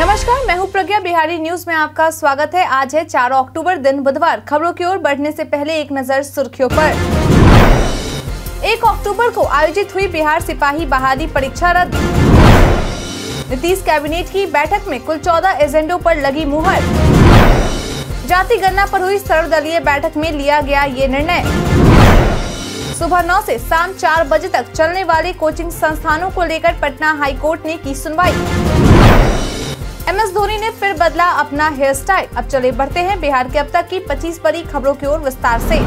नमस्कार मैं हूं प्रज्ञा बिहारी न्यूज में आपका स्वागत है आज है 4 अक्टूबर दिन बुधवार खबरों की ओर बढ़ने से पहले एक नजर सुर्खियों पर एक अक्टूबर को आयोजित हुई बिहार सिपाही बहाली परीक्षा रद्द नीतीश कैबिनेट की बैठक में कुल 14 एजेंडों पर लगी मुहर जाति गणना पर हुई सर्वदलीय बैठक में लिया गया ये निर्णय सुबह नौ ऐसी शाम चार बजे तक चलने वाले कोचिंग संस्थानों को लेकर पटना हाईकोर्ट ने की सुनवाई एम एस धोनी ने फिर बदला अपना हेयर स्टाइल अब चले बढ़ते हैं बिहार के अब तक की 25 बड़ी खबरों की ओर विस्तार से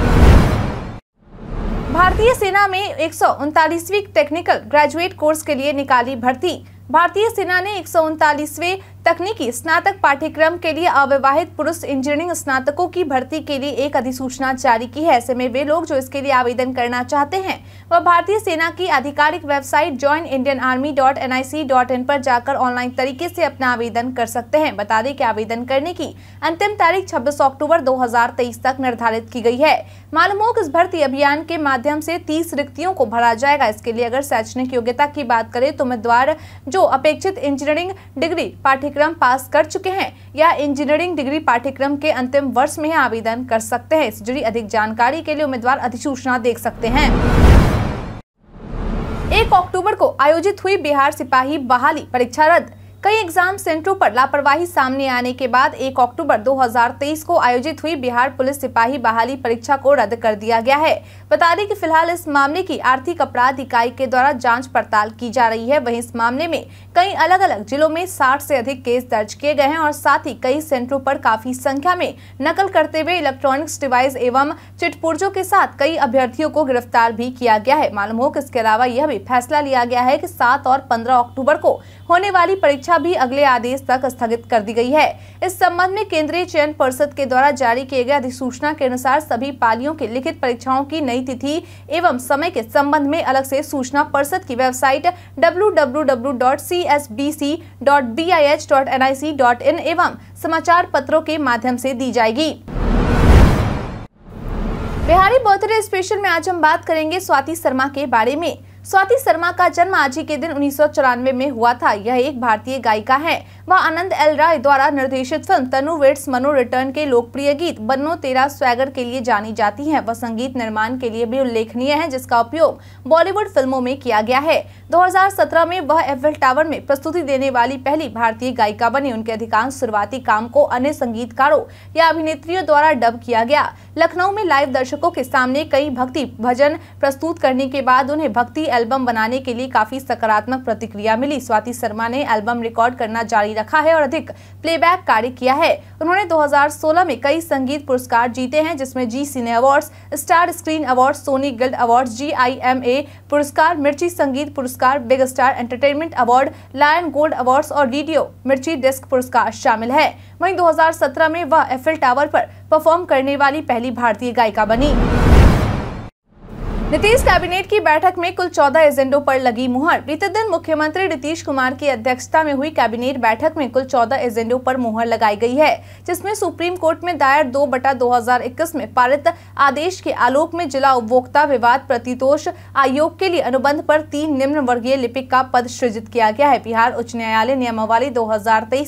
भारतीय सेना में एक टेक्निकल ग्रेजुएट कोर्स के लिए निकाली भर्ती भारतीय सेना ने एक तकनीकी स्नातक पाठ्यक्रम के लिए अविवाहित पुरुष इंजीनियरिंग स्नातकों की भर्ती के लिए एक अधिसूचना जारी की है ऐसे में वे लोग जो इसके लिए आवेदन करना चाहते हैं वह भारतीय सेना की आधिकारिक website join Indian army dot N I C dot in पर जाकर ऑनलाइन तरीके से अपना आवेदन कर सकते हैं बता दें कि आवेदन करने की अंतिम तारीख छब्बीस अक्टूबर दो हजार तेईस तक निर्धारित की गयी है मालूम हो इस भर्ती अभियान के माध्यम से तीस रिक्तियों को भरा जाएगा इसके लिए अगर शैक्षणिक योग्यता की बात करें तो उम्मीदवार जो अपेक्षित इंजीनियरिंग डिग्री पाठ्य पाठ्यक्रम पास कर चुके हैं या इंजीनियरिंग डिग्री पाठ्यक्रम के अंतिम वर्ष में आवेदन कर सकते हैं इससे जुड़ी अधिक जानकारी के लिए उम्मीदवार अधिसूचना देख सकते हैं एक अक्टूबर को आयोजित हुई बिहार सिपाही बहाली परीक्षा रद्द कई एग्जाम सेंटरों पर लापरवाही सामने आने के बाद 1 अक्टूबर 2023 को आयोजित हुई बिहार पुलिस सिपाही बहाली परीक्षा को रद्द कर दिया गया है बता दें कि फिलहाल इस मामले की आर्थिक अपराध इकाई के द्वारा जांच पड़ताल की जा रही है वहीं इस मामले में कई अलग अलग जिलों में साठ से अधिक केस दर्ज किए गए हैं और साथ ही कई सेंटरों आरोप काफी संख्या में नकल करते हुए इलेक्ट्रॉनिक्स डिवाइस एवं चिटपुर्जो के साथ कई अभ्यर्थियों को गिरफ्तार भी किया गया है मालूम हो कि इसके अलावा यह भी फैसला लिया गया है की सात और पंद्रह अक्टूबर को होने वाली परीक्षा परीक्षा भी अगले आदेश तक स्थगित कर दी गई है इस संबंध में केंद्रीय चयन परिषद के द्वारा जारी किए गए अधिसूचना के अनुसार सभी पालियों के लिखित परीक्षाओं की नई तिथि एवं समय के संबंध में अलग से सूचना परिषद की वेबसाइट www.csbc.bih.nic.in एवं समाचार पत्रों के माध्यम से दी जाएगी बिहारी बर्थडे स्पेशल में आज हम बात करेंगे स्वाति शर्मा के बारे में स्वाति शर्मा का जन्म आज ही के दिन उन्नीस में हुआ था यह एक भारतीय गायिका है वह आनंद एल राय द्वारा निर्देशित film Tanu weds Manu returns के लोकप्रिय गीत बन्नो तेरा स्वैगर के लिए जानी जाती है वह संगीत निर्माण के लिए भी उल्लेखनीय है जिसका उपयोग बॉलीवुड फिल्मों में किया गया है 2017 में वह एफएल टावर में प्रस्तुति देने वाली पहली भारतीय गायिका बनी उनके अधिकांश शुरुआती काम को अन्य संगीतकारों या अभिनेत्रियों द्वारा डब किया गया लखनऊ में लाइव दर्शकों के सामने कई भक्ति भजन प्रस्तुत करने के बाद उन्हें भक्ति एल्बम बनाने के लिए काफी सकारात्मक प्रतिक्रिया मिली स्वाति शर्मा ने एल्बम रिकॉर्ड करना जारी रखा है और अधिक प्लेबैक कार्य किया है उन्होंने 2016 में कई संगीत पुरस्कार जीते हैं जिसमें Zee cine awards star screen award Sony guild award Zee पुरस्कार मिर्ची संगीत पुरस्कार big star entertainment award lion gold award और रेडियो मिर्ची डेस्क पुरस्कार शामिल है वही दो में वह एफिल टावर आरोप परफॉर्म करने वाली पहली भारतीय गायिका बनी नीतीश कैबिनेट की बैठक में कुल 14 एजेंडों पर लगी मुहर बीते दिन मुख्यमंत्री नीतीश कुमार की अध्यक्षता में हुई कैबिनेट बैठक में कुल 14 एजेंडों पर मुहर लगाई गई है जिसमें सुप्रीम कोर्ट में दायर दो बटा इक्कीस में पारित आदेश के आलोक में जिला उपभोक्ता विवाद प्रतितोष आयोग के लिए अनुबंध पर तीन निम्न वर्गीय लिपिक का पद सृजित किया गया है बिहार उच्च न्यायालय नियमावली दो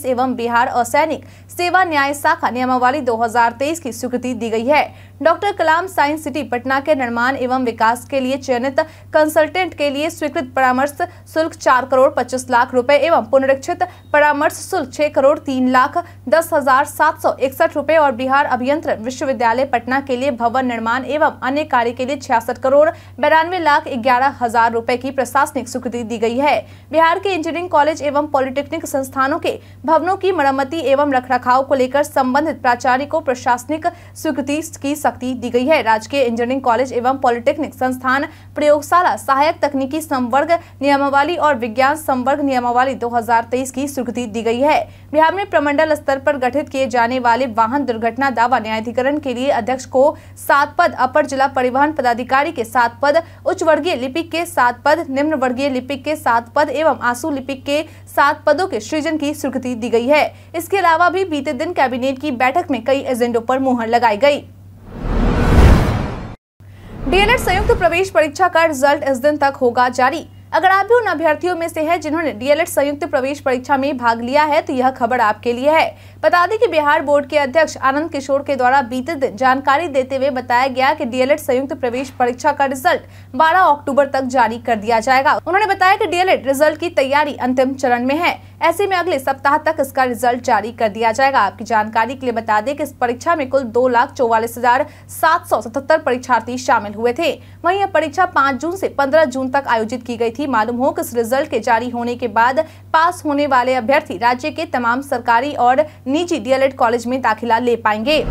एवं बिहार असैनिक सेवा न्याय शाखा नियमावली दो की स्वीकृति दी गई है doctor Kalam science city Patna के निर्माण एवं विकास के लिए चयनित कंसल्टेंट के लिए स्वीकृत परामर्श शुल्क चार करोड़ पच्चीस लाख रुपए एवं पुनरीक्षित परामर्श शुल्क छह करोड़ तीन लाख दस हजार सात सौ इकसठ रूपए और बिहार अभियंत्र विश्वविद्यालय पटना के लिए भवन निर्माण एवं अन्य कार्य के लिए छियासठ करोड़ बयानवे लाख ग्यारह हजार रूपए की प्रशासनिक स्वीकृति दी गई है बिहार के इंजीनियरिंग कॉलेज एवं पॉलिटेक्निक संस्थानों के भवनों की मरम्मति एवं रखरखाव को लेकर संबंधित प्राचार्य को प्रशासनिक स्वीकृति की शक्ति दी गई है राजकीय इंजीनियरिंग कॉलेज एवं पॉलिटेक्निक संस्थान प्रयोगशाला सहायक तकनीकी संवर्ग नियमावली और विज्ञान संवर्ग नियमावली 2023 की स्वीकृति दी गई है बिहार में प्रमंडल स्तर पर गठित किए जाने वाले वाहन दुर्घटना दावा न्यायाधिकरण के लिए अध्यक्ष को सात पद अपर जिला परिवहन पदाधिकारी के सात पद उच्च वर्गीय लिपिक के सात पद निम्न वर्गीय लिपिक के सात पद एवं आंसू लिपिक के सात पदों के सृजन की स्वीकृति दी गई है इसके अलावा भी बीते दिन कैबिनेट की बैठक में कई एजेंडों पर मुहर लगाई गई डीएलएड संयुक्त प्रवेश परीक्षा का रिजल्ट इस दिन तक होगा जारी अगर आप भी उन अभ्यर्थियों में से हैं जिन्होंने डीएलएड संयुक्त प्रवेश परीक्षा में भाग लिया है तो यह खबर आपके लिए है बता दें कि बिहार बोर्ड के अध्यक्ष आनंद किशोर के द्वारा बीते दिन जानकारी देते हुए बताया गया कि डीएलएड संयुक्त प्रवेश परीक्षा का रिजल्ट 12 अक्टूबर तक जारी कर दिया जाएगा उन्होंने बताया कि डीएलएड रिजल्ट की तैयारी अंतिम चरण में है ऐसे में अगले सप्ताह तक इसका रिजल्ट जारी कर दिया जाएगा आपकी जानकारी के लिए बता दें कि इस परीक्षा में कुल दो लाख चौवालीस हजार सात सौ सतहत्तर परीक्षार्थी शामिल हुए थे वहीं यह परीक्षा 5 जून से 15 जून तक आयोजित की गई थी मालूम हो कि इस रिजल्ट के जारी होने के बाद पास होने वाले अभ्यर्थी राज्य के तमाम सरकारी और निजी डीएलएड कॉलेज में दाखिला ले पाएंगे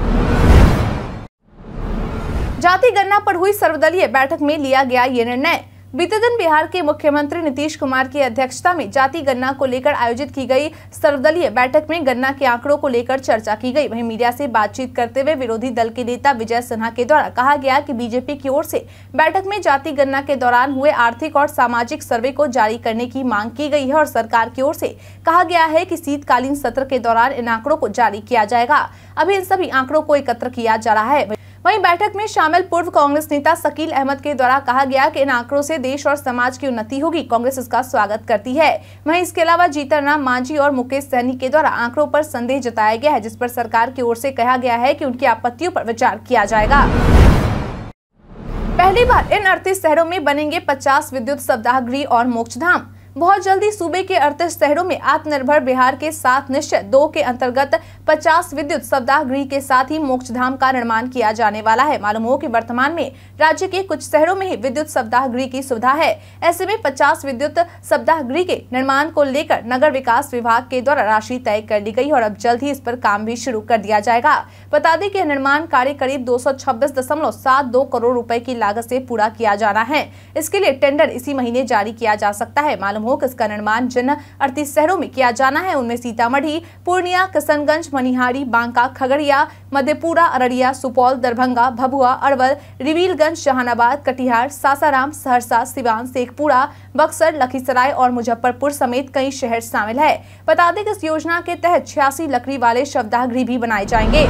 जाति गणना पर हुई सर्वदलीय बैठक में लिया गया ये निर्णय बीते दिन बिहार के मुख्यमंत्री नीतीश कुमार की अध्यक्षता में जाति गन्ना को लेकर आयोजित की गई सर्वदलीय बैठक में गन्ना के आंकड़ों को लेकर चर्चा की गई वहीं मीडिया से बातचीत करते हुए विरोधी दल के नेता विजय सिन्हा के द्वारा कहा गया कि बीजेपी की ओर से बैठक में जाति गन्ना के दौरान हुए आर्थिक और सामाजिक सर्वे को जारी करने की मांग की गई है और सरकार की ओर से कहा गया है की शीतकालीन सत्र के दौरान इन आंकड़ों को जारी किया जाएगा अभी इन सभी आंकड़ों को एकत्र किया जा रहा है वहीं बैठक में शामिल पूर्व कांग्रेस नेता शकील अहमद के द्वारा कहा गया कि इन आंकड़ों से देश और समाज की उन्नति होगी कांग्रेस इसका स्वागत करती है वहीं इसके अलावा जीतन राम मांझी और मुकेश सहनी के द्वारा आंकड़ों पर संदेह जताया गया है जिस पर सरकार की ओर से कहा गया है कि उनकी आपत्तियों पर विचार किया जाएगा पहली बार इन अड़तीस शहरों में बनेंगे पचास विद्युत सप्ताह गृह और धाम बहुत जल्दी सूबे के अड़तीस शहरों में आत्मनिर्भर बिहार के साथ निश्चय दो के अंतर्गत 50 विद्युत सप्ताह गृह के साथ ही मोक्ष धाम का निर्माण किया जाने वाला है मालूम हो कि वर्तमान में राज्य के कुछ शहरों में ही विद्युत सप्ताह गृह की सुविधा है ऐसे में पचास विद्युत सप्ताह गृह के निर्माण को लेकर नगर विकास विभाग के द्वारा राशि तय कर ली गयी और अब जल्द ही इस पर काम भी शुरू कर दिया जाएगा बता दें की निर्माण कार्य करीब दो करोड़ रूपए की लागत ऐसी पूरा किया जाना है इसके लिए टेंडर इसी महीने जारी किया जा सकता है मालूम समूह इसका निर्माण जिन अड़तीस शहरों में किया जाना है उनमें सीतामढ़ी पूर्णिया किशनगंज मनिहारी बांका खगड़िया मधेपुरा अररिया सुपौल दरभंगा भभुआ अरवल रिवीलगंज जहानाबाद कटिहार सासाराम सहरसा सिवान शेखपुरा बक्सर लखीसराय और मुजफ्फरपुर समेत कई शहर शामिल है बता दें कि इस योजना के तहत छियासी लकड़ी वाले शवदाह गृह भी बनाए जाएंगे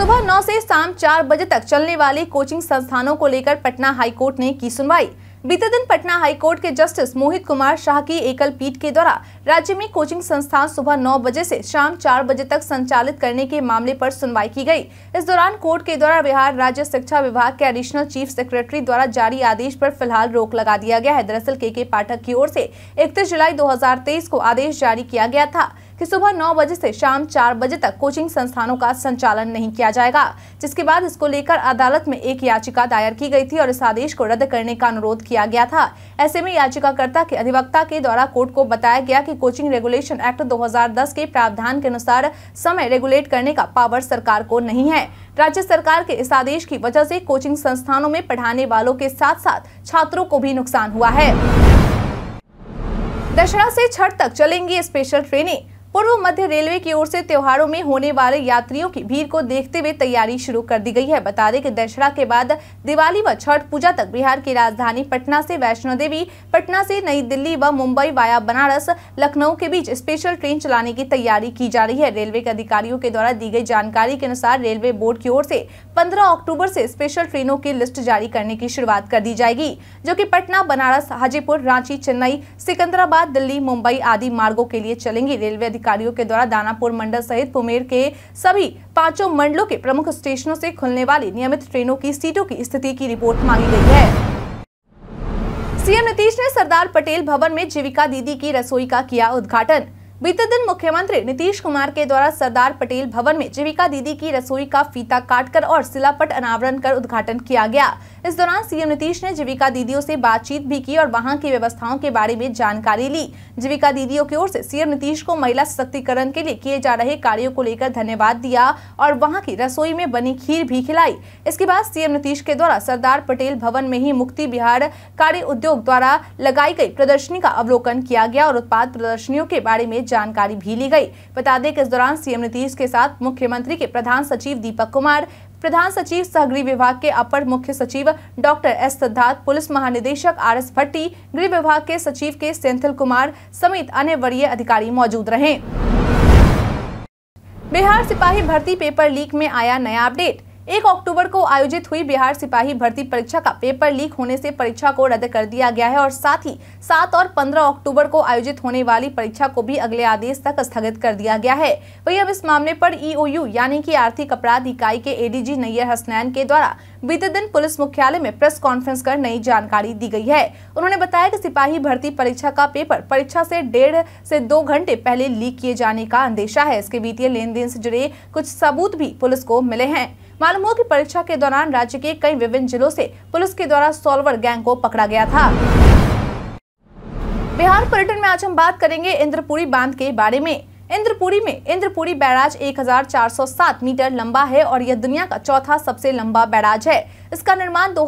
सुबह 9 से शाम 4 बजे तक चलने वाले कोचिंग संस्थानों को लेकर पटना हाईकोर्ट ने की सुनवाई बीते दिन पटना हाईकोर्ट के जस्टिस मोहित कुमार शाह की एकल पीठ के द्वारा राज्य में कोचिंग संस्थान सुबह नौ बजे से शाम चार बजे तक संचालित करने के मामले पर सुनवाई की गई इस दौरान कोर्ट के द्वारा बिहार राज्य शिक्षा विभाग के एडिशनल चीफ सेक्रेटरी द्वारा जारी आदेश पर फिलहाल रोक लगा दिया गया है दरअसल के के पाठक की ओर से इकतीस जुलाई 2023 को आदेश जारी किया गया था कि सुबह नौ बजे से शाम चार बजे तक कोचिंग संस्थानों का संचालन नहीं किया जाएगा जिसके बाद इसको लेकर अदालत में एक याचिका दायर की गई थी और इस आदेश को रद्द करने का अनुरोध किया गया था ऐसे में याचिकाकर्ता के अधिवक्ता के द्वारा कोर्ट को बताया गया कि कोचिंग रेगुलेशन एक्ट 2010 के प्रावधान के अनुसार समय रेगुलेट करने का पावर सरकार को नहीं है राज्य सरकार के इस आदेश की वजह से कोचिंग संस्थानों में पढ़ाने वालों के साथ साथ छात्रों को भी नुकसान हुआ है दशहरा से छठ तक चलेंगी स्पेशल ट्रेनें पूर्व मध्य रेलवे की ओर से त्योहारों में होने वाले यात्रियों की भीड़ को देखते हुए तैयारी शुरू कर दी गई है बता दें कि दशहरा के बाद दिवाली व छठ पूजा तक बिहार की राजधानी पटना से वैष्णो देवी पटना से नई दिल्ली व मुंबई वाया बनारस लखनऊ के बीच स्पेशल ट्रेन चलाने की तैयारी की जा रही है रेलवे के अधिकारियों के द्वारा दी गई जानकारी के अनुसार रेलवे बोर्ड की ओर से पंद्रह अक्टूबर से स्पेशल ट्रेनों की लिस्ट जारी करने की शुरुआत कर दी जाएगी जो की पटना बनारस हाजीपुर रांची चेन्नई सिकंदराबाद दिल्ली मुंबई आदि मार्गो के लिए चलेंगी रेलवे अधिकारियों के द्वारा दानापुर मंडल सहित पुमेर के सभी पांचों मंडलों के प्रमुख स्टेशनों से खुलने वाली नियमित ट्रेनों की सीटों की स्थिति की रिपोर्ट मांगी गई है सीएम नीतीश ने सरदार पटेल भवन में जीविका दीदी की रसोई का किया उद्घाटन बीते दिन मुख्यमंत्री नीतीश कुमार के द्वारा सरदार पटेल भवन में जीविका दीदी की रसोई का फीता काटकर और सिलापट अनावरण कर उद्घाटन किया गया इस दौरान सीएम नीतीश ने जीविका दीदियों से बातचीत भी की और वहां की व्यवस्थाओं के बारे में जानकारी ली जीविका दीदियों की ओर से सीएम नीतीश को महिला सशक्तिकरण के लिए किए जा रहे कार्यो को लेकर धन्यवाद दिया और वहाँ की रसोई में बनी खीर भी खिलाई इसके बाद सीएम नीतीश के द्वारा सरदार पटेल भवन में ही मुक्ति बिहार कार्य उद्योग द्वारा लगाई गई प्रदर्शनी का अवलोकन किया गया और उत्पाद प्रदर्शनियों के बारे में जानकारी भी ली गई बता दें कि इस दौरान सीएम नीतीश के साथ मुख्यमंत्री के प्रधान सचिव दीपक कुमार प्रधान सचिव सहगृह विभाग के अपर मुख्य सचिव डॉक्टर एस सिद्धार्थ पुलिस महानिदेशक आर एस भट्टी गृह विभाग के सचिव के सेंथिल कुमार समेत अन्य वरीय अधिकारी मौजूद रहे बिहार सिपाही भर्ती पेपर लीक में आया नया अपडेट एक अक्टूबर को आयोजित हुई बिहार सिपाही भर्ती परीक्षा का पेपर लीक होने से परीक्षा को रद्द कर दिया गया है और साथ ही सात और पंद्रह अक्टूबर को आयोजित होने वाली परीक्षा को भी अगले आदेश तक स्थगित कर दिया गया है वही अब इस मामले पर ईओयू e यानी कि आर्थिक अपराध इकाई के एडीजी नैयर हसनैन के द्वारा बीते दिन पुलिस मुख्यालय में प्रेस कॉन्फ्रेंस कर नई जानकारी दी गई है उन्होंने बताया की सिपाही भर्ती परीक्षा का पेपर परीक्षा ऐसी डेढ़ ऐसी दो घंटे पहले लीक किए जाने का अंदेशा है इसके वित्तीय लेन देन से जुड़े कुछ सबूत भी पुलिस को मिले हैं मालूम हो कि परीक्षा के दौरान राज्य के कई विभिन्न जिलों से पुलिस के द्वारा सॉल्वर गैंग को पकड़ा गया था बिहार पर्यटन में आज हम बात करेंगे इंद्रपुरी बांध के बारे में इंद्रपुरी में इंद्रपुरी बैराज 1407 मीटर लंबा है और यह दुनिया का चौथा सबसे लंबा बैराज है इसका निर्माण दो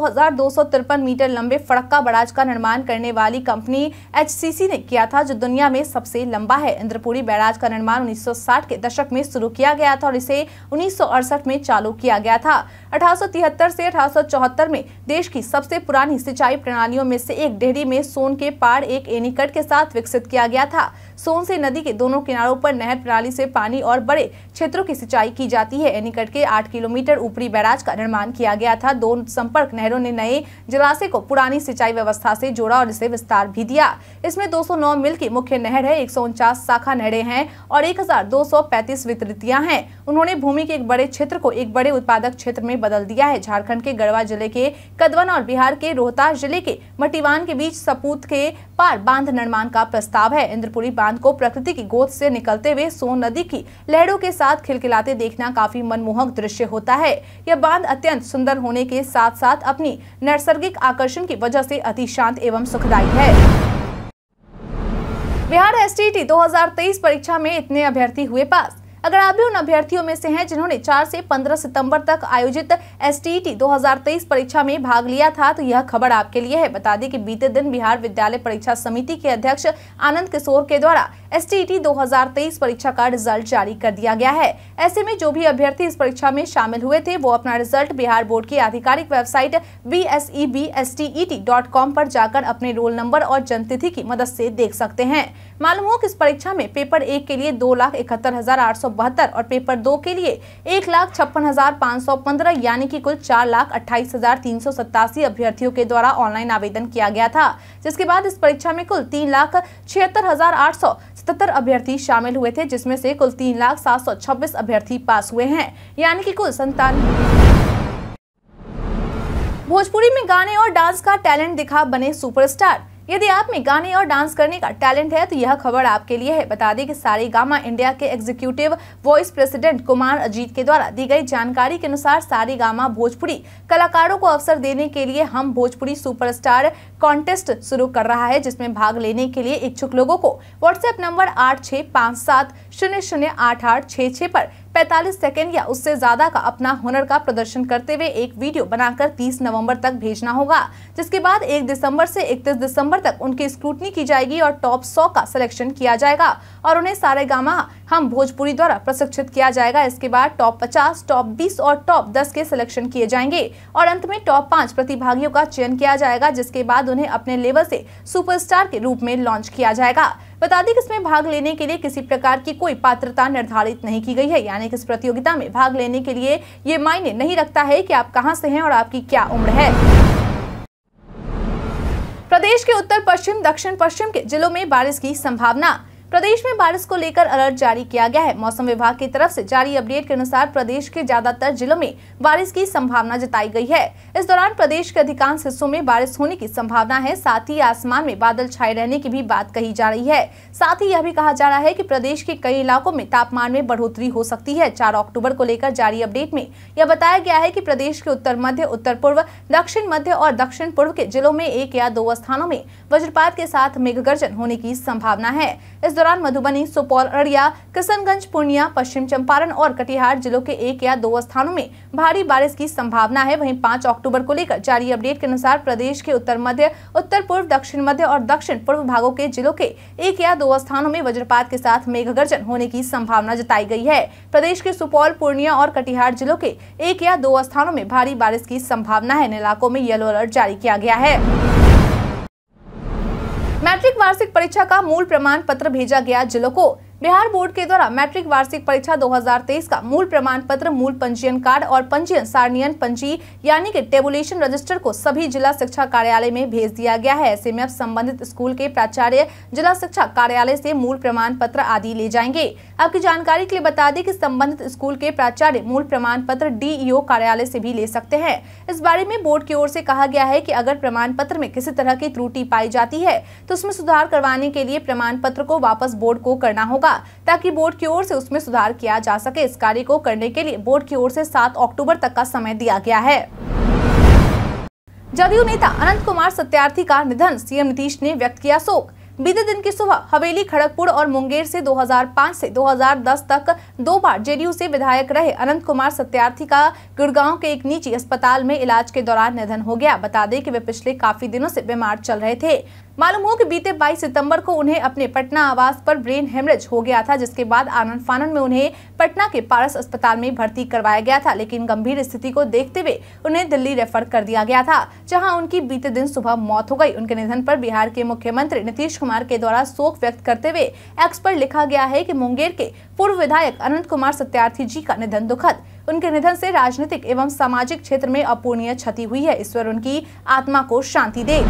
मीटर लंबे फड़क्का बराज का निर्माण करने वाली कंपनी एचसीसी ने किया था जो दुनिया में सबसे लंबा है इंद्रपुरी बैराज का निर्माण 1960 के दशक में शुरू किया गया था और इसे उन्नीस में चालू किया गया था अठारह से अठारह में देश की सबसे पुरानी सिंचाई प्रणालियों में से एक डेहरी में सोन के पार एक एनीकट के साथ विकसित किया गया था सोन से नदी के दोनों किनारों पर नहर प्रणाली से पानी और बड़े क्षेत्रों की सिंचाई की जाती है एनीकट के आठ किलोमीटर ऊपरी बैराज का निर्माण किया गया था दो जोन संपर्क नहरों ने नए जलाशय को पुरानी सिंचाई व्यवस्था से जोड़ा और इसे विस्तार भी दिया इसमें 209 मिल की मुख्य नहर है एक शाखा नहरें हैं और 1235 वितरितियां हैं उन्होंने भूमि के एक बड़े क्षेत्र को एक बड़े उत्पादक क्षेत्र में बदल दिया है झारखण्ड के गढ़वा जिले के कदवन और बिहार के रोहतास जिले के मटीवान के बीच सपूत के पार बांध निर्माण का प्रस्ताव है इंद्रपुरी बांध को प्रकृति की गोद से निकलते हुए सोन नदी की लहरों के साथ खिलखिलाते देखना काफी मनमोहक दृश्य होता है यह बांध अत्यंत सुंदर होने के के साथ साथ अपनी नैसर्गिक आकर्षण की वजह से अति शांत एवं सुखदायी है बिहार एसटीटी 2023 परीक्षा में इतने अभ्यर्थी हुए पास अगर आप भी उन अभ्यर्थियों में से हैं जिन्होंने 4 से 15 सितंबर तक आयोजित एस 2023 परीक्षा में भाग लिया था तो यह खबर आपके लिए है बता दें कि बीते दिन बिहार विद्यालय परीक्षा समिति के अध्यक्ष आनंद किशोर के द्वारा एसटीईटी e 2023 परीक्षा का रिजल्ट जारी कर दिया गया है ऐसे में जो भी अभ्यर्थी इस परीक्षा में शामिल हुए थे वो अपना रिजल्ट बिहार बोर्ड की आधिकारिक website B S S T dot com पर जाकर अपने रोल नंबर और जन्मतिथि की मदद ऐसी देख सकते हैं मालूम हो कि इस परीक्षा में पेपर एक के लिए दो लाख इकहत्तर हजार आठ सौ बहत्तर और पेपर दो के लिए एक लाख छप्पन हजार पाँच सौ पंद्रह यानी कि कुल चार लाख अट्ठाईस हजार तीन सौ सतासी अभ्यर्थियों के द्वारा ऑनलाइन आवेदन किया गया था जिसके बाद इस परीक्षा में कुल तीन लाख छिहत्तर हजार आठ सौ सतर अभ्यर्थी शामिल हुए थे जिसमें से कुल तीन लाख सात सौ छब्बीस अभ्यर्थी पास हुए हैं यानी कि कुल संतानवे भोजपुरी में गाने और डांस का टैलेंट दिखा बने सुपरस्टार यदि आप में गाने और डांस करने का टैलेंट है तो यह खबर आपके लिए है बता दें कि सारे गामा इंडिया के executive vice president Kumar Ajit के द्वारा दी गई जानकारी के अनुसार सारे गामा भोजपुरी कलाकारों को अवसर देने के लिए हम भोजपुरी सुपरस्टार कॉन्टेस्ट शुरू कर रहा है जिसमें भाग लेने के लिए इच्छुक लोगों को व्हाट्सएप नंबर आठ पाँच सात शून्य शून्य आठ आठ छः पर 45 सेकेंड या उससे ज्यादा का अपना हुनर का प्रदर्शन करते हुए एक वीडियो बनाकर 30 नवंबर तक भेजना होगा जिसके बाद 1 दिसंबर से 31 दिसंबर तक उनकी स्क्रूटनी की जाएगी और टॉप 100 का सिलेक्शन किया जाएगा और उन्हें सारे गामा हम भोजपुरी द्वारा प्रशिक्षित किया जाएगा इसके बाद टॉप पचास टॉप बीस और टॉप दस के सिलेक्शन किए जाएंगे और अंत में टॉप पाँच प्रतिभागियों का चयन किया जाएगा जिसके बाद उन्हें अपने लेवल से सुपरस्टार के रूप में लॉन्च किया जाएगा बता दें कि इसमें भाग लेने के लिए किसी प्रकार की कोई पात्रता निर्धारित नहीं की गई है यानी कि इस प्रतियोगिता में भाग लेने के लिए ये मायने नहीं रखता है कि आप कहाँ से हैं और आपकी क्या उम्र है प्रदेश के उत्तर पश्चिम दक्षिण पश्चिम के जिलों में बारिश की संभावना प्रदेश में बारिश को लेकर अलर्ट जारी किया गया है मौसम विभाग की तरफ से जारी अपडेट के अनुसार प्रदेश के ज्यादातर जिलों में बारिश की संभावना जताई गई है इस दौरान प्रदेश के अधिकांश हिस्सों में बारिश होने की संभावना है साथ ही आसमान में बादल छाए रहने की भी बात कही जा रही है साथ ही यह भी कहा जा रहा है की प्रदेश के कई इलाकों में तापमान में बढ़ोतरी हो सकती है चार अक्टूबर को लेकर जारी अपडेट में यह बताया गया है की प्रदेश के उत्तर मध्य उत्तर पूर्व दक्षिण मध्य और दक्षिण पूर्व के जिलों में एक या दो स्थानों में वज्रपात के साथ मेघ गर्जन होने की संभावना है इस दौरान मधुबनी सुपौल अररिया किशनगंज पूर्णिया पश्चिम चंपारण और कटिहार जिलों के एक या दो स्थानों में भारी बारिश की संभावना है वहीं पाँच अक्टूबर को लेकर जारी अपडेट के अनुसार प्रदेश के उत्तर मध्य उत्तर पूर्व दक्षिण मध्य और दक्षिण पूर्व भागों के जिलों के एक या दो स्थानों में वज्रपात के साथ मेघ गर्जन होने की संभावना जताई गयी है प्रदेश के सुपौल पूर्णिया और कटिहार जिलों के एक या दो स्थानों में भारी बारिश की संभावना है इन इलाकों में येलो अलर्ट जारी किया गया है मैट्रिक वार्षिक परीक्षा का मूल प्रमाण पत्र भेजा गया जिलों को बिहार बोर्ड के द्वारा मैट्रिक वार्षिक परीक्षा 2023 का मूल प्रमाण पत्र मूल पंजीयन कार्ड और पंजीयन सारणियन पंजी यानी कि टेबुलेशन रजिस्टर को सभी जिला शिक्षा कार्यालय में भेज दिया गया है ऐसे में अब संबंधित स्कूल के प्राचार्य जिला शिक्षा कार्यालय से मूल प्रमाण पत्र आदि ले जाएंगे आपकी जानकारी के लिए बता दें की संबंधित स्कूल के प्राचार्य मूल प्रमाण पत्र डीईओ कार्यालय ऐसी भी ले सकते हैं इस बारे में बोर्ड की ओर ऐसी कहा गया है की अगर प्रमाण पत्र में किसी तरह की त्रुटि पाई जाती है तो उसमें सुधार करवाने के लिए प्रमाण पत्र को वापस बोर्ड को करना होगा होगा ताकि बोर्ड की ओर से उसमें सुधार किया जा सके इस कार्य को करने के लिए बोर्ड की ओर से सात अक्टूबर तक का समय दिया गया है जदयू नेता अनंत कुमार सत्यार्थी का निधन सीएम नीतीश ने व्यक्त किया शोक बीते दिन की सुबह हवेली खड़गपुर और मुंगेर से 2005 से 2010 तक दो बार जेडीयू से विधायक रहे अनंत कुमार सत्यार्थी का गुड़गांव के एक निजी अस्पताल में इलाज के दौरान निधन हो गया बता दें कि वे पिछले काफी दिनों से बीमार चल रहे थे मालूम हो कि बीते 22 सितंबर को उन्हें अपने पटना आवास पर ब्रेन हेमरेज हो गया था जिसके बाद आनंद फानन में उन्हें पटना के पारस अस्पताल में भर्ती करवाया गया था लेकिन गंभीर स्थिति को देखते हुए उन्हें दिल्ली रेफर कर दिया गया था जहाँ उनकी बीते दिन सुबह मौत हो गई उनके निधन पर बिहार के मुख्यमंत्री नीतीश कुमार के द्वारा शोक व्यक्त करते हुए एक्स पर लिखा गया है की मुंगेर के पूर्व विधायक अनंत कुमार सत्यार्थी जी का निधन दुखद उनके निधन से राजनीतिक एवं सामाजिक क्षेत्र में अपूर्णीय क्षति हुई है ईश्वर उनकी आत्मा को शांति दे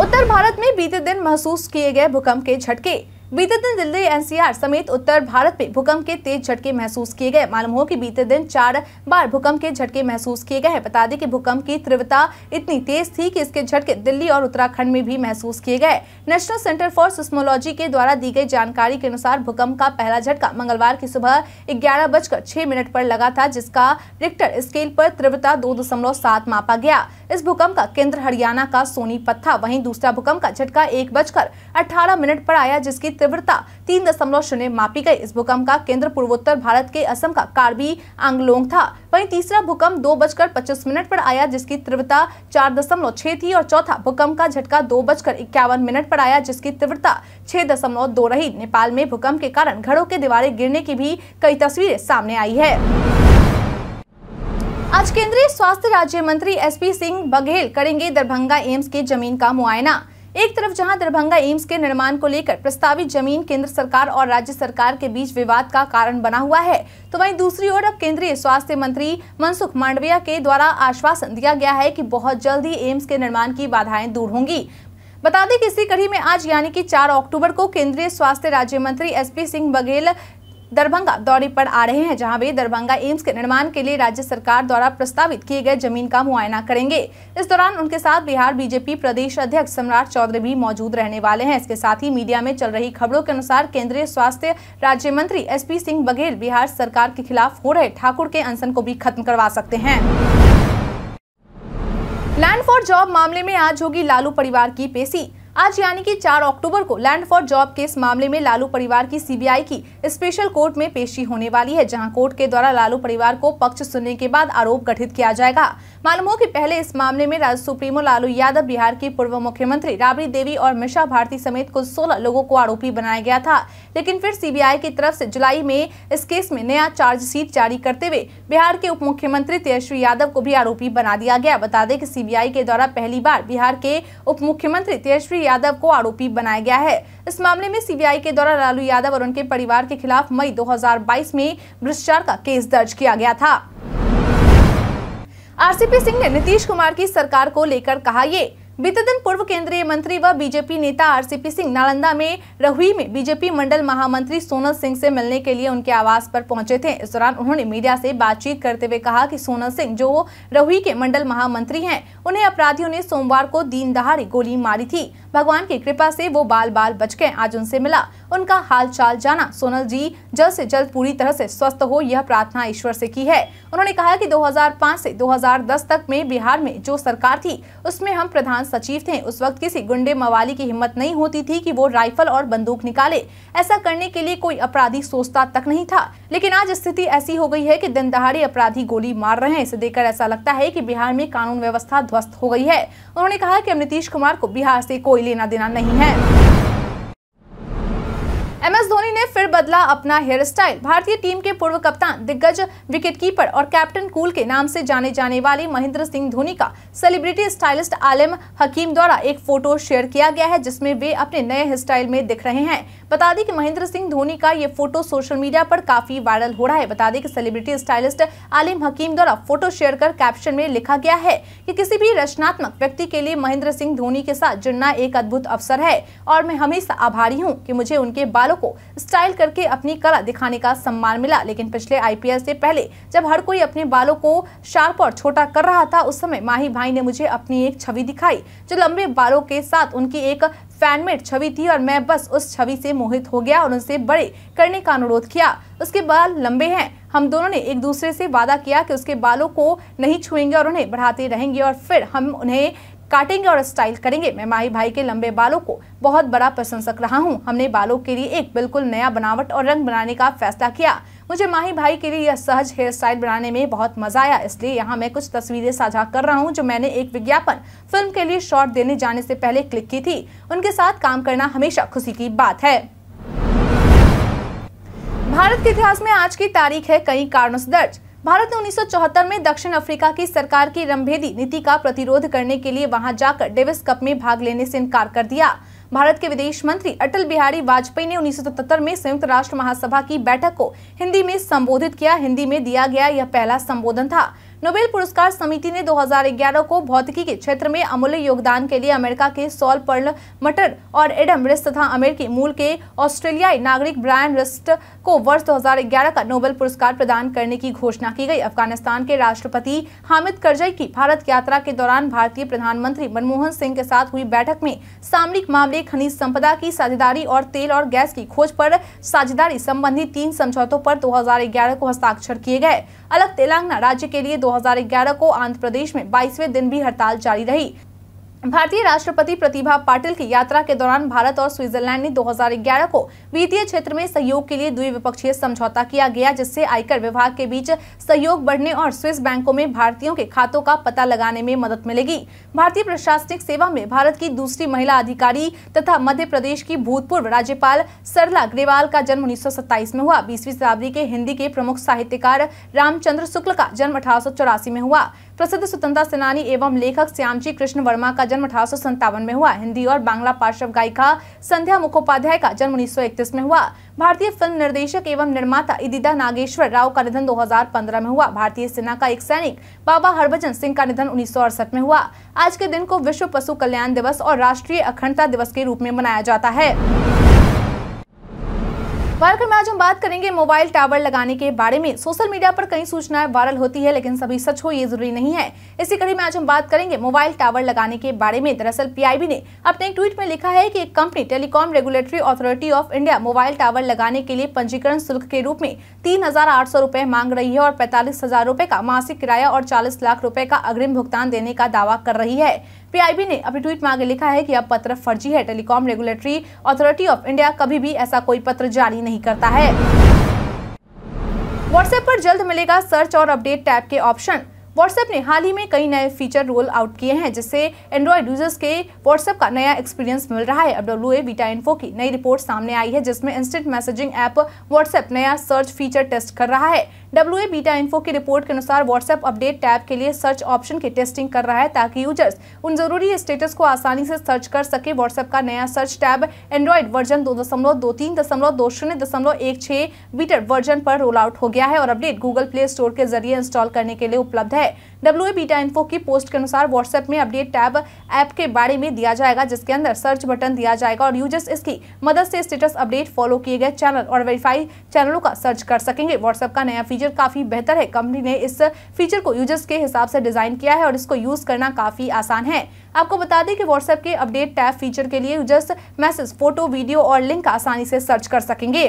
उत्तर भारत में बीते दिन महसूस किए गए भूकंप के झटके बीते दिन दिल्ली एनसीआर समेत उत्तर भारत में भूकंप के तेज झटके महसूस किए गए मालूम हो कि बीते दिन चार बार भूकंप के झटके महसूस किए गए हैं बता दें कि भूकंप की तीव्रता इतनी तेज थी कि इसके झटके दिल्ली और उत्तराखंड में भी महसूस किए गए नेशनल सेंटर फॉर सिस्मोलॉजी के द्वारा दी गई जानकारी के अनुसार भूकंप का पहला झटका मंगलवार की सुबह ग्यारह बजकर छह मिनट पर लगा था जिसका रिक्टर स्केल पर तीव्रता दो दशमलव सात मापा गया इस भूकंप का केंद्र हरियाणा का सोनीपत था वही दूसरा भूकंप का झटका एक बजकर अठारह मिनट पर आया जिसकी तीव्रता तीन दशमलव शून्य मापी गई इस भूकंप का केंद्र पूर्वोत्तर भारत के असम का कार्बी आंगलोंग था वहीं तीसरा भूकंप दो बजकर पच्चीस मिनट पर आया जिसकी तीव्रता चार दशमलव छह थी और चौथा भूकंप का झटका दो बजकर इक्यावन मिनट पर आया जिसकी तीव्रता छह दशमलव दो रही नेपाल में भूकंप के कारण घरों के दीवारें गिरने की भी कई तस्वीरें सामने आई है आज केंद्रीय स्वास्थ्य राज्य मंत्री एसपी सिंह बघेल करेंगे दरभंगा एम्स की जमीन का मुआयना एक तरफ जहां दरभंगा एम्स के निर्माण को लेकर प्रस्तावित जमीन केंद्र सरकार और राज्य सरकार के बीच विवाद का कारण बना हुआ है तो वहीं दूसरी ओर अब केंद्रीय स्वास्थ्य मंत्री मनसुख मांडविया के द्वारा आश्वासन दिया गया है कि बहुत जल्द ही एम्स के निर्माण की बाधाएं दूर होंगी बता दें कि इसी कड़ी में आज यानी कि 4 अक्टूबर को केंद्रीय स्वास्थ्य राज्य मंत्री एसपी सिंह बघेल दरभंगा दौरे पर आ रहे हैं जहां वे दरभंगा एम्स के निर्माण के लिए राज्य सरकार द्वारा प्रस्तावित किए गए जमीन का मुआयना करेंगे इस दौरान उनके साथ बिहार बीजेपी प्रदेश अध्यक्ष सम्राट चौधरी भी मौजूद रहने वाले हैं इसके साथ ही मीडिया में चल रही खबरों के अनुसार केंद्रीय स्वास्थ्य राज्य मंत्री एस सिंह बघेल बिहार सरकार के खिलाफ हो रहे ठाकुर के अनशन को भी खत्म करवा सकते हैं लैंड फॉर जॉब मामले में आज होगी लालू परिवार की पेशी आज यानी कि 4 अक्टूबर को लैंड फॉर जॉब केस मामले में लालू परिवार की सीबीआई की स्पेशल कोर्ट में पेशी होने वाली है जहां कोर्ट के द्वारा लालू परिवार को पक्ष सुनने के बाद आरोप गठित किया जाएगा मालूम हो कि पहले इस मामले में राज्य सुप्रीमो लालू यादव बिहार की पूर्व मुख्यमंत्री राबड़ी देवी और मिशा भारती समेत कुल सोलह लोगों को आरोपी बनाया गया था लेकिन फिर सीबीआई की तरफ से जुलाई में इस केस में नया चार्जशीट जारी करते हुए बिहार के उप मुख्यमंत्री तेजस्वी यादव को भी आरोपी बना दिया गया बता दें कि सीबीआई के द्वारा पहली बार बिहार के उप मुख्यमंत्री तेजस्वी यादव को आरोपी बनाया गया है इस मामले में सीबीआई के द्वारा लालू यादव और उनके परिवार के खिलाफ मई 2022 में भ्रष्टाचार का केस दर्ज किया गया था आरसीपी सिंह ने नीतीश कुमार की सरकार को लेकर कहा ये बीते दिन पूर्व केंद्रीय मंत्री व बीजेपी नेता आरसीपी सिंह नालंदा में रहुई में बीजेपी मंडल महामंत्री सोनल सिंह से मिलने के लिए उनके आवास पर पहुंचे थे इस दौरान उन्होंने मीडिया से बातचीत करते हुए कहा कि सोनल सिंह जो रहुई के मंडल महामंत्री हैं उन्हें अपराधियों ने सोमवार को दीन दहाड़ी गोली मारी थी भगवान की कृपा से वो बाल बाल बच गए आज उनसे मिला उनका हाल चाल जाना सोनल जी जल्द से जल्द पूरी तरह से स्वस्थ हो यह प्रार्थना ईश्वर से की है उन्होंने कहा कि 2005 से 2010 तक में बिहार में जो सरकार थी उसमें हम प्रधान प्रधान सचिव थे उस वक्त किसी गुंडे मवाली की हिम्मत नहीं होती थी कि वो राइफल और बंदूक निकाले ऐसा करने के लिए कोई अपराधी सोचता तक नहीं था लेकिन आज स्थिति ऐसी हो गई है कि दिन दहाड़े अपराधी गोली मार रहे हैं इसे देखकर ऐसा लगता है की बिहार में कानून व्यवस्था ध्वस्त हो गयी है उन्होंने कहा की अब नीतीश कुमार को बिहार ऐसी कोई लेना देना नहीं है धोनी ने फिर बदला अपना हेयर स्टाइल भारतीय टीम के पूर्व कप्तान दिग्गज विकेटकीपर और कैप्टन कूल के नाम से जाने जाने वाले महेंद्र सिंह धोनी का सेलिब्रिटी स्टाइलिस्ट आलम हकीम द्वारा एक फोटो शेयर किया गया है जिसमें वे अपने नए हेयर स्टाइल में दिख रहे हैं बता दें कि महेंद्र सिंह धोनी का ये फोटो सोशल मीडिया पर काफी वायरल हो रहा है बता दें कि सेलिब्रिटी स्टाइलिस्ट आलिम हकीम द्वारा फोटो शेयर कर कैप्शन में लिखा गया है कि किसी भी रचनात्मक व्यक्ति के लिए महेंद्र सिंह धोनी के साथ जुड़ना एक अद्भुत अवसर है और मैं हमेशा आभारी हूँ कि मुझे उनके बालों को स्टाइल करके अपनी कला दिखाने का सम्मान मिला लेकिन पिछले आईपीएल से पहले जब हर कोई अपने बालों को शार्प और छोटा कर रहा था उस समय माही भाई ने मुझे अपनी एक छवि दिखाई जो लंबे बालों के साथ उनकी एक फैनमेड छवि थी और मैं बस उस छवि से मोहित हो गया और उनसे बड़े करने का अनुरोध किया उसके बाल लंबे हैं हम दोनों ने एक दूसरे से वादा किया कि उसके बालों को नहीं छुएंगे और उन्हें बढ़ाते रहेंगे और फिर हम उन्हें काटेंगे और स्टाइल करेंगे मैं माही भाई के लंबे बालों को बहुत बड़ा प्रशंसक रहा हूँ हमने बालों के लिए एक बिल्कुल नया बनावट और रंग बनाने का फैसला किया मुझे माही भाई के लिए यह सहज हेयर स्टाइल बनाने में बहुत मजा आया इसलिए यहाँ मैं कुछ तस्वीरें साझा कर रहा हूँ जो मैंने एक विज्ञापन फिल्म के लिए शॉट देने जाने से पहले क्लिक की थी उनके साथ काम करना हमेशा खुशी की बात है भारत के इतिहास में आज की तारीख है कई कारणों से दर्ज भारत ने उन्नीस में दक्षिण अफ्रीका की सरकार की रंभेदी नीति का प्रतिरोध करने के लिए वहां जाकर डेविस कप में भाग लेने से इनकार कर दिया भारत के विदेश मंत्री अटल बिहारी वाजपेयी ने उन्नीस में संयुक्त राष्ट्र महासभा की बैठक को हिंदी में संबोधित किया हिंदी में दिया गया यह पहला संबोधन था नोबेल पुरस्कार समिति ने 2011 को भौतिकी के क्षेत्र में अमूल्य योगदान के लिए अमेरिका के सॉल पर्ल मटर और एडम रिस्ट तथा अमेरिकी मूल के ऑस्ट्रेलियाई नागरिक ब्रायन रिस्ट को वर्ष 2011 का नोबेल पुरस्कार प्रदान करने की घोषणा की गई अफगानिस्तान के राष्ट्रपति हामिद करजई की भारत यात्रा के दौरान भारतीय प्रधानमंत्री मनमोहन सिंह के साथ हुई बैठक में सामरिक मामले खनिज संपदा की साझेदारी और तेल और गैस की खोज पर साझेदारी संबंधी तीन समझौतों पर 2011 को हस्ताक्षर किए गए अलग तेलंगाना राज्य के लिए 2011 को आंध्र प्रदेश में 22वें दिन भी हड़ताल जारी रही भारतीय राष्ट्रपति प्रतिभा पाटिल की यात्रा के दौरान भारत और स्विट्जरलैंड ने 2011 को वित्तीय क्षेत्र में सहयोग के लिए द्विपक्षीय समझौता किया गया जिससे आयकर विभाग के बीच सहयोग बढ़ने और स्विस बैंकों में भारतीयों के खातों का पता लगाने में मदद मिलेगी भारतीय प्रशासनिक सेवा में भारत की दूसरी महिला अधिकारी तथा मध्य प्रदेश की भूतपूर्व राज्यपाल सरला अग्रेवाल का जन्म उन्नीस में हुआ बीसवीं शताब्दी के हिंदी के प्रमुख साहित्यकार रामचंद्र शुक्ल का जन्म अठारह में हुआ प्रसिद्ध स्वतंत्रता सेनानी एवं लेखक श्यामजी कृष्ण वर्मा का जन्म अठारह में हुआ हिंदी और बांग्ला पार्श्व गायिका संध्या मुखोपाध्याय का जन्म उन्नीस में हुआ भारतीय फिल्म निर्देशक एवं निर्माता इदिदा नागेश्वर राव का निधन 2015 में हुआ भारतीय सेना का एक सैनिक बाबा हरभजन सिंह का निधन उन्नीस में हुआ आज के दिन को विश्व पशु कल्याण दिवस और राष्ट्रीय अखंडता दिवस के रूप में मनाया जाता है कार्यक्रम में आज हम बात करेंगे मोबाइल टावर लगाने के बारे में सोशल मीडिया पर कई सूचनाएं वायरल होती है लेकिन सभी सच हो ये जरूरी नहीं है इसी कड़ी में आज हम बात करेंगे मोबाइल टावर लगाने के बारे में दरअसल पीआईबी ने अपने एक ट्वीट में लिखा है कि एक company telecom regulatory authority of India mobile tower लगाने के लिए पंजीकरण शुल्क के रूप में तीन हजार मांग रही है और पैंतालीस हजार का मासिक किराया और चालीस लाख रूपए का अग्रिम भुगतान देने का दावा कर रही है पीआईबी ने अपने ट्वीट में आगे लिखा है कि अब पत्र फर्जी है telecom regulatory authority of India कभी भी ऐसा कोई पत्र जारी नहीं करता है व्हाट्सएप पर जल्द मिलेगा सर्च और अपडेट टैब के ऑप्शन व्हाट्सएप ने हाल ही में कई नए फीचर रोल आउट किए हैं जिससे एंड्रॉयड यूजर्स के व्हाट्सएप का नया एक्सपीरियंस मिल रहा है अब डब्ल्यू ए बीटा इन्फो की नई रिपोर्ट सामने आई है जिसमें इंस्टेंट मैसेजिंग ऐप व्हाट्सएप नया सर्च फीचर टेस्ट कर रहा है डब्ल्यू ए बीटा इन्फो की रिपोर्ट के अनुसार व्हाट्सएप अपडेट टैब के लिए सर्च ऑप्शन की टेस्टिंग कर रहा है ताकि यूजर्स उन जरूरी स्टेटस को आसानी से सर्च कर सके व्हाट्सएप का नया सर्च टैब एंड्रॉयड वर्जन दो दशमलव दो तीन दशमलव दो शून्य दशमलव एक छः बीटर वर्जन पर रोल आउट हो गया है और अपडेट गूगल प्ले स्टोर के जरिए इंस्टॉल करने के लिए उपलब्ध है है डब्ल्यू बीटा इन्फो की पोस्ट के अनुसार व्हाट्सएप में अपडेट टैब ऐप के बारे में दिया जाएगा जिसके अंदर सर्च बटन दिया जाएगा और यूजर्स इसकी मदद से स्टेटस अपडेट फॉलो किए गए चैनल और वेरीफाई चैनलों का सर्च कर सकेंगे व्हाट्सएप का नया फीचर काफी बेहतर है कंपनी ने इस फीचर को यूजर्स के हिसाब से डिजाइन किया है और इसको यूज करना काफी आसान है आपको बता दें कि व्हाट्सएप के अपडेट टैब फीचर के लिए यूजर्स मैसेज फोटो वीडियो और लिंक आसानी से सर्च कर सकेंगे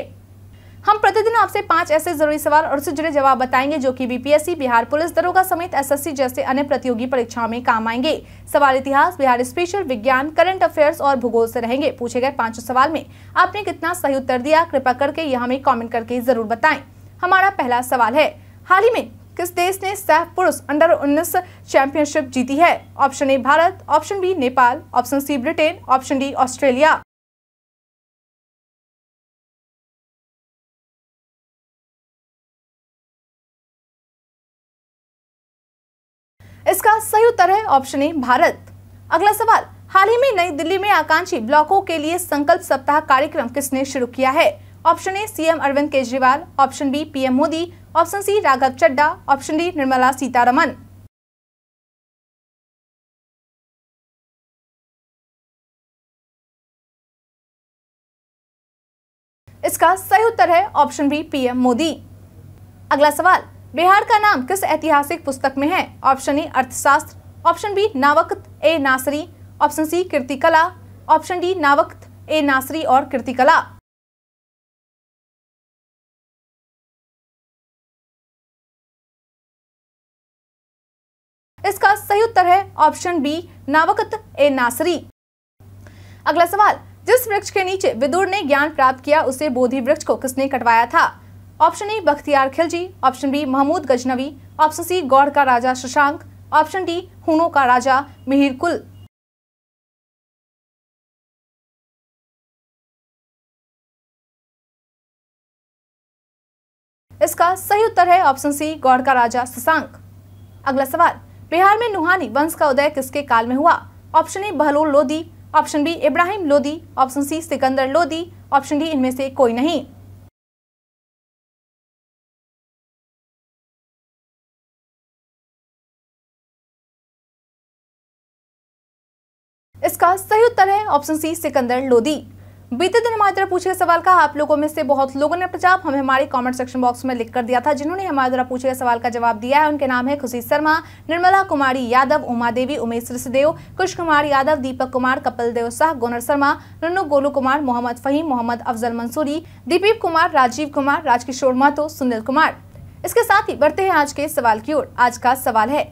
हम प्रतिदिन आपसे पांच ऐसे जरूरी सवाल और उससे जुड़े जवाब बताएंगे जो कि बीपीएससी बिहार पुलिस दरोगा समेत एसएससी जैसे अन्य प्रतियोगी परीक्षाओं में काम आएंगे सवाल इतिहास बिहार स्पेशल विज्ञान करंट अफेयर्स और भूगोल से रहेंगे पूछे गए पांचों सवाल में आपने कितना सही उत्तर दिया कृपा करके यह हमें कॉमेंट करके जरूर बताए हमारा पहला सवाल है हाल ही में किस देश ने सह पुरुष अंडर उन्नीस चैंपियनशिप जीती है option A Bharat option B Nepal option C Britain option D Australia इसका सही उत्तर है ऑप्शन ए भारत अगला सवाल हाल ही में नई दिल्ली में आकांक्षी ब्लॉकों के लिए संकल्प सप्ताह कार्यक्रम किसने शुरू किया है option A CM Arvind Kejriwal option B PM Modi option C Raghav Chadha option D Nirmala Sitharaman इसका सही उत्तर है ऑप्शन बी पीएम मोदी अगला सवाल बिहार का नाम किस ऐतिहासिक पुस्तक में है ऑप्शन ए अर्थशास्त्र ऑप्शन बी नावकत ए नासरी option C Kirtikala option D नावकत ए नासरी और कीर्तिकला इसका सही उत्तर है ऑप्शन बी नावकत ए नासरी अगला सवाल जिस वृक्ष के नीचे विदुर ने ज्ञान प्राप्त किया उसे बोधि वृक्ष को किसने कटवाया था option A Bakhtiyar Khilji option B Mahmud Ghaznavi option C Gaur का राजा शशांक ऑप्शन डी हुनों का राजा मिहिर कुल इसका सही उत्तर है ऑप्शन सी गौड़ का राजा शशांक अगला सवाल बिहार में नुहानी वंश का उदय किसके काल में हुआ option A Bahlol Lodi option B Ibrahim Lodi option C Sikandar Lodi option D इनमें से कोई नहीं इसका सही उत्तर है ऑप्शन सी सिकंदर लोधी बीते दिन हमारे द्वारा पूछे गए सवाल का आप लोगों में से बहुत लोगों ने जवाब हमें हमारे कमेंट सेक्शन बॉक्स में लिख कर दिया था जिन्होंने हमारे द्वारा पूछे गए सवाल का जवाब दिया है उनके नाम है खुशी शर्मा निर्मला कुमारी यादव उमा देवी उमेश ऋषिदेव कुश कुमार यादव दीपक कुमार कपिल देव शाह गोनर शर्मा रनु गोलू कुमार मोहम्मद फहीम मोहम्मद अफजल मंसूरी दीपीप कुमार राजीव कुमार राजकिशोर महतो सुनील कुमार इसके साथ ही बढ़ते हैं आज के सवाल की ओर आज का सवाल है